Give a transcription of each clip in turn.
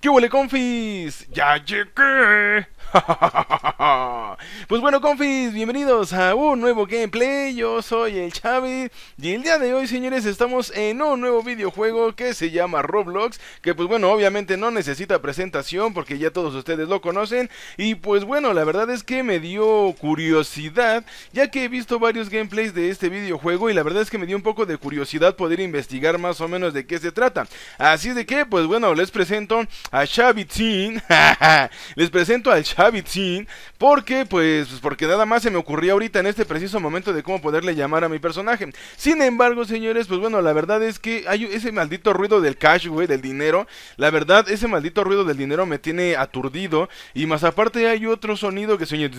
¿Qué huele, confis? ¡Ya llegué! pues bueno, confis, bienvenidos a un nuevo gameplay. Yo soy el Chávez y el día de hoy, señores, estamos en un nuevo videojuego que se llama Roblox. Que pues bueno, obviamente no necesita presentación porque ya todos ustedes lo conocen. Y pues bueno, la verdad es que me dio curiosidad, ya que he visto varios gameplays de este videojuego y la verdad es que me dio un poco de curiosidad poder investigar más o menos de qué se trata. Así de que, pues bueno, les presento a Xavitzin. Les presento al Xavitzin. Porque, pues, porque nada más se me ocurrió ahorita en este preciso momento de cómo poderle llamar a mi personaje. Sin embargo, señores, pues bueno, la verdad es que hay ese maldito ruido del cash, güey, del dinero. La verdad, ese maldito ruido del dinero me tiene aturdido. Y más aparte hay otro sonido que señores.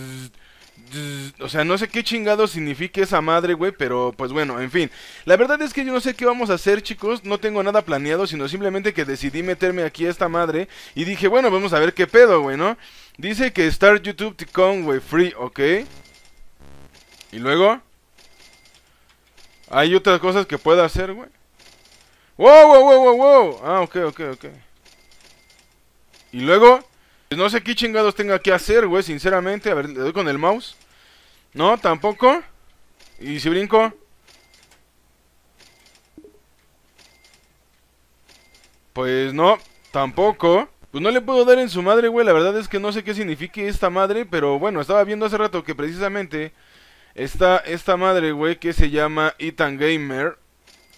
O sea, no sé qué chingado significa esa madre, güey, pero pues bueno, en fin. La verdad es que yo no sé qué vamos a hacer, chicos. No tengo nada planeado, sino simplemente que decidí meterme aquí a esta madre. Y dije, bueno, vamos a ver qué pedo, güey, ¿no? Dice que Start YouTube come, güey, free, ok. Y luego... Hay otras cosas que pueda hacer, güey. ¡Wow, wow, wow, wow, wow! Ah, ok, ok, ok. Y luego... Pues no sé qué chingados tenga que hacer, güey, sinceramente. A ver, le doy con el mouse. No, tampoco. ¿Y si brinco? Pues no, tampoco. Pues no le puedo dar en su madre, güey. La verdad es que no sé qué signifique esta madre. Pero bueno, estaba viendo hace rato que precisamente está esta madre, güey, que se llama Ethan Gamer.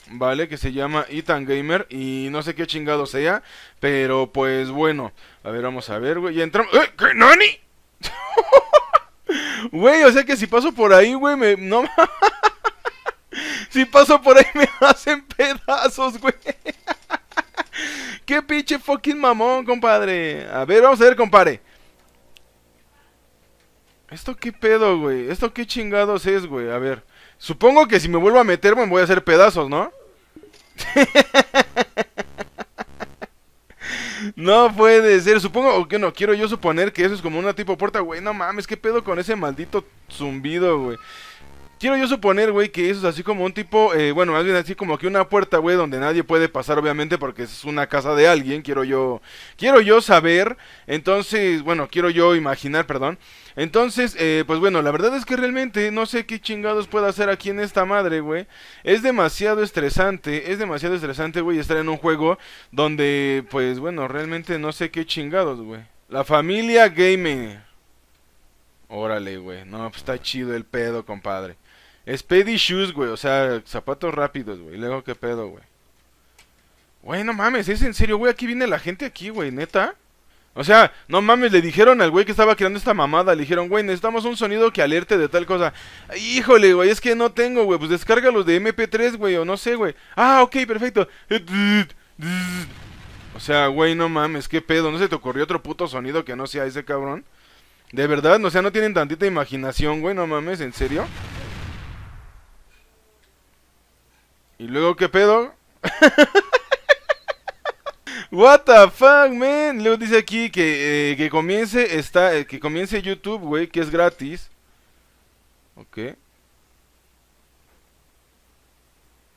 ¿vale? Que se llama Ethan Gamer y no sé qué chingado sea, pero pues bueno, a ver, vamos a ver, güey, y entramos... ¡Eh! ¿Qué, ¿Nani? Güey, o sea que si paso por ahí, güey, me... No... si paso por ahí me hacen pedazos, güey. ¡Qué pinche fucking mamón, compadre! A ver, vamos a ver, compadre. ¿Esto qué pedo, güey? ¿Esto qué chingados es, güey? A ver... Supongo que si me vuelvo a meter me voy a hacer pedazos, ¿no? no puede ser, supongo, o que no, quiero yo suponer que eso es como una tipo puerta, güey, no mames, qué pedo con ese maldito zumbido, güey. Quiero yo suponer, güey, que eso es así como un tipo, eh, bueno, más bien así como que una puerta, güey, donde nadie puede pasar, obviamente, porque es una casa de alguien, quiero yo, quiero yo saber, entonces, bueno, quiero yo imaginar, perdón. Entonces, eh, pues bueno, la verdad es que realmente no sé qué chingados puedo hacer aquí en esta madre, güey. Es demasiado estresante, es demasiado estresante, güey, estar en un juego donde, pues bueno, realmente no sé qué chingados, güey. La familia gaming. Órale, güey. No, pues está chido el pedo, compadre. Speedy Shoes, güey. O sea, zapatos rápidos, güey. Luego, ¿qué pedo, güey? Güey, no mames, es en serio, güey. Aquí viene la gente aquí, güey, neta. O sea, no mames, le dijeron al güey que estaba creando esta mamada. Le dijeron, güey, necesitamos un sonido que alerte de tal cosa. Híjole, güey, es que no tengo, güey. Pues los de MP3, güey, o no sé, güey. Ah, ok, perfecto. O sea, güey, no mames, qué pedo. ¿No se te ocurrió otro puto sonido que no sea ese cabrón? De verdad, o sea, no tienen tantita imaginación, güey, no mames, en serio. ¿Y luego qué pedo? What the fuck, man. Luego dice aquí que, eh, comience está, eh, que comience YouTube, güey, que es gratis. Ok. ¿Y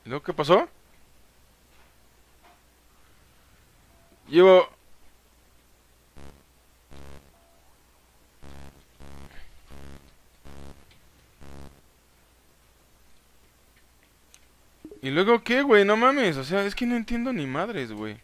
luego qué pasó? Llevo luego qué, güey? No mames, o sea, es que no entiendo ni madres, güey.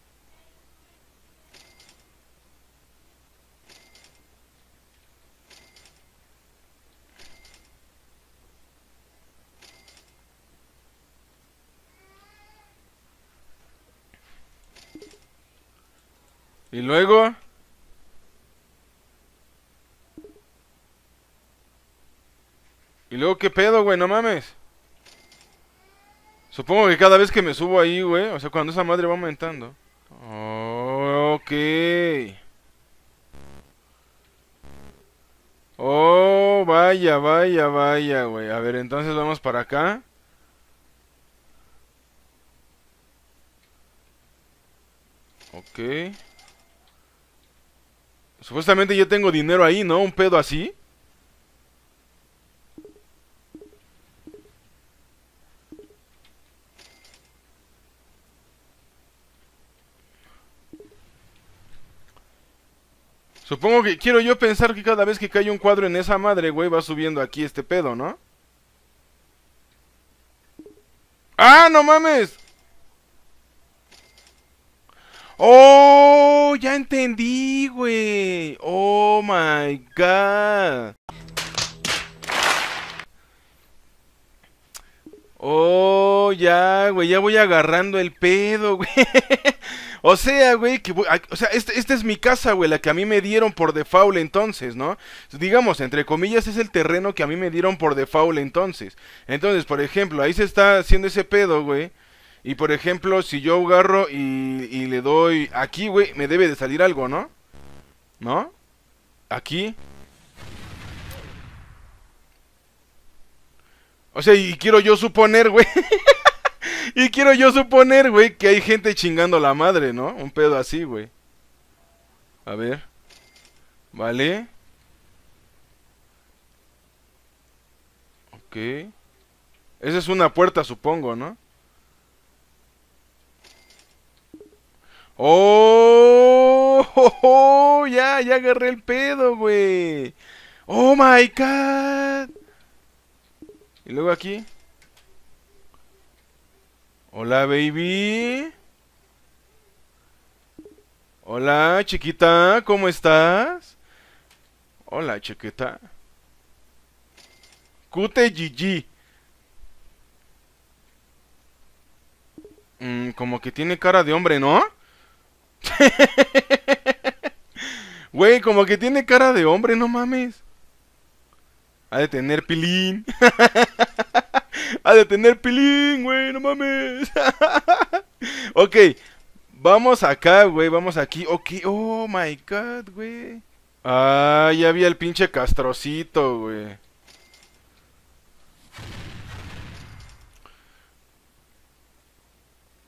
Y luego... ¿Y luego qué pedo, güey? No mames. Supongo que cada vez que me subo ahí, güey. O sea, cuando esa madre va aumentando. Oh, ok. Oh, vaya, vaya, vaya, güey. A ver, entonces vamos para acá. Ok. Supuestamente yo tengo dinero ahí, ¿no? Un pedo así. Supongo que quiero yo pensar que cada vez que cae un cuadro en esa madre, güey, va subiendo aquí este pedo, ¿no? ¡Ah, no mames! ¡Oh! Ya entendí, güey. ¡Oh, my God! Oh, ya, güey, ya voy agarrando el pedo, güey. O sea, güey, que, o sea, este, esta es mi casa, güey, la que a mí me dieron por default entonces, ¿no? Digamos, entre comillas, es el terreno que a mí me dieron por default entonces. Entonces, por ejemplo, ahí se está haciendo ese pedo, güey. Y por ejemplo, si yo agarro y, y le doy aquí, güey, me debe de salir algo, ¿no? ¿No? Aquí. O sea, y quiero yo suponer, güey. y quiero yo suponer, güey, que hay gente chingando la madre, ¿no? Un pedo así, güey. A ver. Vale. Ok. Esa es una puerta, supongo, ¿no? ¡Oh! ya, ya agarré el pedo, güey. ¡Oh, my God! Y luego aquí... Hola, baby. Hola, chiquita, ¿cómo estás? Hola, chiquita. Cute Gigi. Mm, como que tiene cara de hombre, ¿no? Güey, como que tiene cara de hombre, no mames. Ha de tener pilín. De tener Pilín, güey, no mames. ok, vamos acá, güey, vamos aquí. Ok, oh my god, güey. Ah, ya había el pinche castrocito, güey.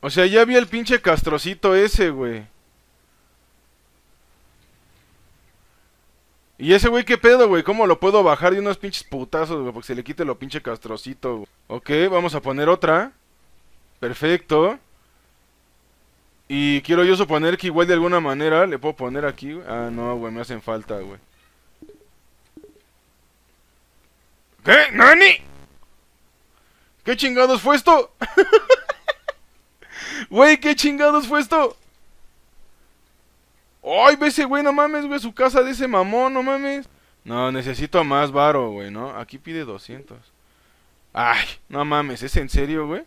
O sea, ya había el pinche castrocito ese, güey. Y ese güey, ¿qué pedo, güey? ¿Cómo lo puedo bajar de unos pinches putazos, güey? Porque se le quite lo pinche castrocito, güey. Ok, vamos a poner otra. Perfecto. Y quiero yo suponer que igual de alguna manera le puedo poner aquí. Güey. Ah, no, güey, me hacen falta, güey. ¿Qué? ¡Nani! ¿Qué chingados fue esto? güey, ¿qué chingados fue esto? ¡Ay, ve ese güey! No mames, güey, su casa de ese mamón, no mames. No, necesito más varo, güey, ¿no? Aquí pide 200. ¡Ay! No mames, ¿es en serio, güey?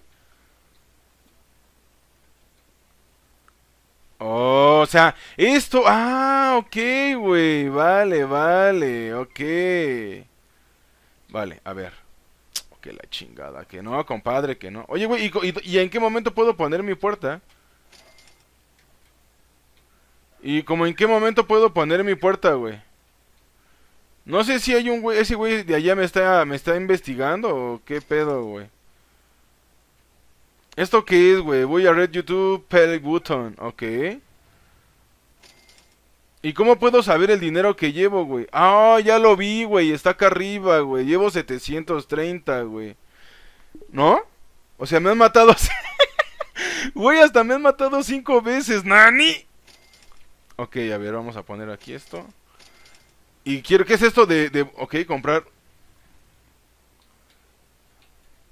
Oh, o sea, esto. Ah, ok, güey. Vale, vale, ok. Vale, a ver. Que la chingada, que no, compadre, que no. Oye, güey, y, en qué momento puedo poner mi puerta? ¿Y como en qué momento puedo poner mi puerta, güey? No sé si hay un güey, ese güey de allá me está, me está investigando o qué pedo, güey. ¿Esto qué es, güey? Voy a red YouTube Pell Button, ok. ¿Y cómo puedo saber el dinero que llevo, güey? Ah, ya lo vi, güey, está acá arriba, güey. Llevo 730, güey. ¿No? O sea, me han matado... Güey, hasta me han matado cinco veces, nani. Ok, a ver, vamos a poner aquí esto. Y quiero, ¿qué es esto de, de ok, comprar?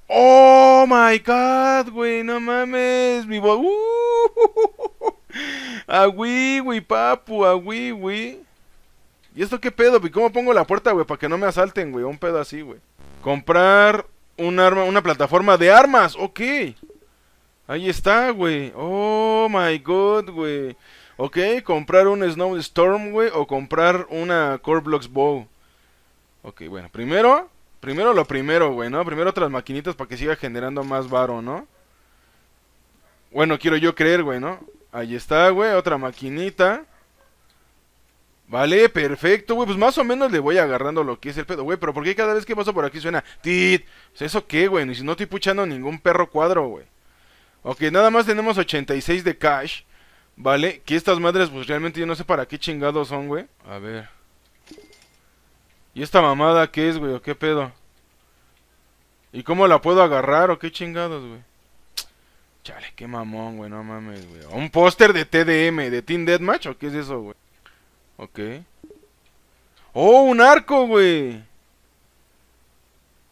Oh my god, güey, no mames, mi voz. Uh, a güey, papu, a güey, ¿Y esto qué pedo, ¿Cómo pongo la puerta, güey? Para que no me asalten, güey. Un pedo así, güey. Comprar un arma, una plataforma de armas. Ok. Ahí está, güey. Oh my god, güey. Ok, comprar un Snowstorm, güey, o comprar una Core Blocks Bow. Ok, bueno, primero, primero lo primero, güey, ¿no? Primero otras maquinitas para que siga generando más varo, ¿no? Bueno, quiero yo creer, güey, ¿no? Ahí está, güey, otra maquinita. Vale, perfecto, güey, pues más o menos le voy agarrando lo que es el pedo, güey, pero ¿por qué cada vez que paso por aquí suena tit? Pues, ¿Eso qué, güey? Y si no estoy puchando ningún perro cuadro, güey. Ok, nada más tenemos 86 de cash. Vale, que estas madres, pues realmente yo no sé para qué chingados son, güey. A ver. ¿Y esta mamada qué es, güey? ¿O qué pedo? ¿Y cómo la puedo agarrar o qué chingados, güey? Chale, qué mamón, güey, no mames, güey. ¿Un póster de TDM, de Team Deathmatch o qué es eso, güey? Ok. ¡Oh, un arco, güey!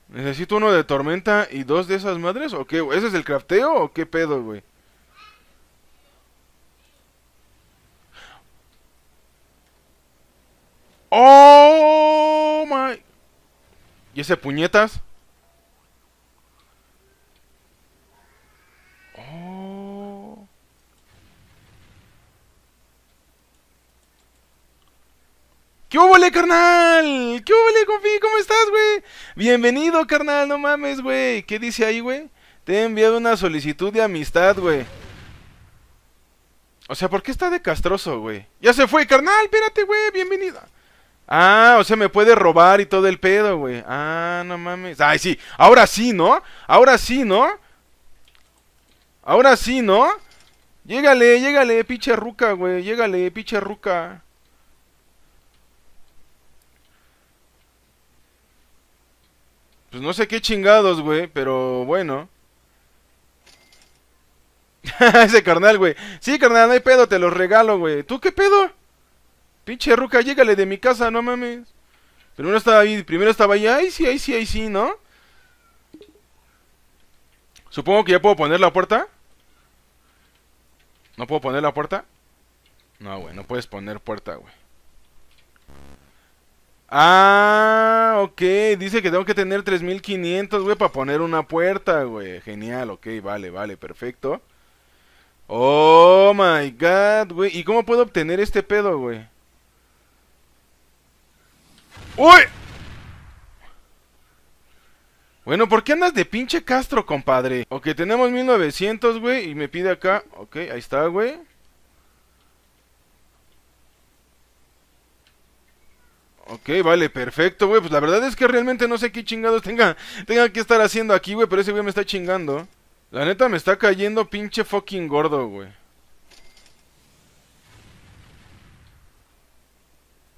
¿Necesito uno de tormenta y dos de esas madres o qué? ¿Ese es el crafteo o qué pedo, güey? ¡Oh, my! ¿Y ese puñetas? Oh. ¿Qué óvole, carnal? ¿Qué óvole, confi? ¿Cómo estás, güey? Bienvenido, carnal, no mames, güey. ¿Qué dice ahí, güey? Te he enviado una solicitud de amistad, güey. O sea, ¿por qué está de castroso, güey? Ya se fue, carnal, espérate, güey, bienvenida. Ah, o sea, me puede robar y todo el pedo, güey. Ah, no mames. Ay, sí. Ahora sí, ¿no? Ahora sí, ¿no? Ahora sí, ¿no? Llégale, llégale, pinche ruca, güey. Llégale, pinche ruca. Pues no sé qué chingados, güey, pero bueno. Ese carnal, güey. Sí, carnal, no hay pedo, te los regalo, güey. ¿Tú qué pedo? Pinche ruca, llégale de mi casa, no mames. Primero estaba ahí, primero estaba ahí, ay sí, ahí sí, ahí sí, ¿no? Supongo que ya puedo poner la puerta. ¿No puedo poner la puerta? No, güey, no puedes poner puerta, güey. Ah, ok. Dice que tengo que tener 3500, güey, para poner una puerta, güey. Genial, ok, vale, vale, perfecto. Oh my god, güey. ¿Y cómo puedo obtener este pedo, güey? ¡Uy! Bueno, ¿por qué andas de pinche Castro, compadre? Ok, tenemos 1900, güey, y me pide acá. Ok, ahí está, güey. Ok, vale, perfecto, güey. Pues la verdad es que realmente no sé qué chingados tenga, tenga que estar haciendo aquí, güey, pero ese güey me está chingando. La neta me está cayendo pinche fucking gordo, güey.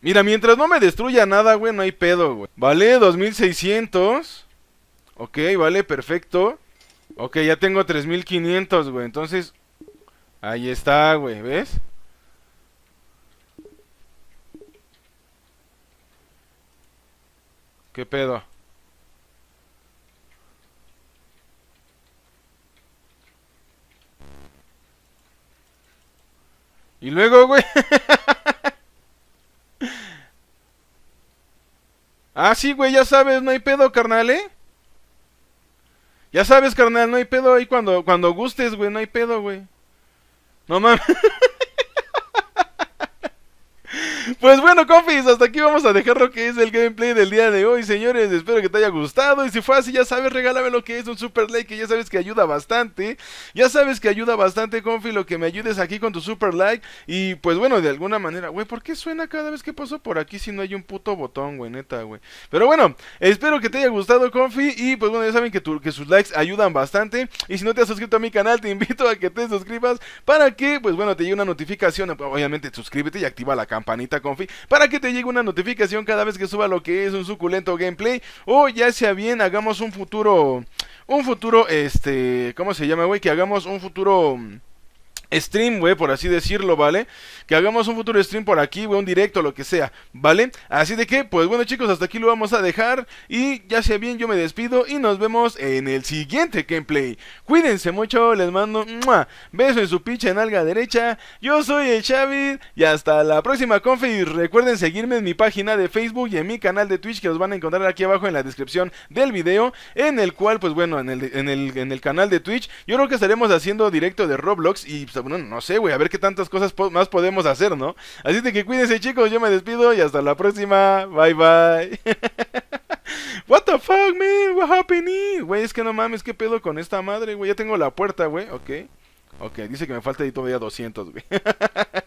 Mira, mientras no me destruya nada, güey, no hay pedo, güey. Vale, 2600. Ok, vale, perfecto. Ok, ya tengo 3500, güey. Entonces, ahí está, güey, ¿ves? ¿Qué pedo? Y luego, güey. Ah, sí, güey, ya sabes, no hay pedo, carnal, ¿eh? Ya sabes, carnal, no hay pedo ahí cuando, cuando gustes, güey, no hay pedo, güey. No mames. Pues bueno, confis, hasta aquí vamos a dejar lo que es el gameplay del día de hoy, señores. Espero que te haya gustado. Y si fue así, ya sabes, regálame lo que es un super like, que ya sabes que ayuda bastante. Ya sabes que ayuda bastante, confi, lo que me ayudes aquí con tu super like. Y pues bueno, de alguna manera, güey, ¿por qué suena cada vez que paso por aquí si no hay un puto botón, güey? Neta, güey. Pero bueno, espero que te haya gustado, confi. Y pues bueno, ya saben que, que sus likes ayudan bastante. Y si no te has suscrito a mi canal, te invito a que te suscribas para que, pues bueno, te llegue una notificación. Obviamente, suscríbete y activa la campanita para que te llegue una notificación cada vez que suba lo que es un suculento gameplay o ya sea bien hagamos un futuro un futuro este, ¿cómo se llama, güey? Que hagamos un futuro mm, stream, güey, por así decirlo, ¿vale? Que hagamos un futuro stream por aquí, güey, un directo, lo que sea, ¿vale? Así de que, pues bueno, chicos, hasta aquí lo vamos a dejar. Y ya sea bien, yo me despido y nos vemos en el siguiente gameplay. Cuídense mucho, les mando un beso en su pinche nalga derecha. Yo soy el Xavi y hasta la próxima, confe. Y recuerden seguirme en mi página de Facebook y en mi canal de Twitch que los van a encontrar aquí abajo en la descripción del video. En el cual, pues bueno, el, en el, en el canal de Twitch, yo creo que estaremos haciendo directo de Roblox y pues, bueno, no sé, güey, a ver qué tantas cosas más podemos hacer, ¿no? Así de que cuídense, chicos, yo me despido y hasta la próxima. Bye, bye. What the fuck, man? What happened? Güey, es que no mames, qué pedo con esta madre, güey. Ya tengo la puerta, güey. Ok. Ok, dice que me falta ahí todavía 200, güey.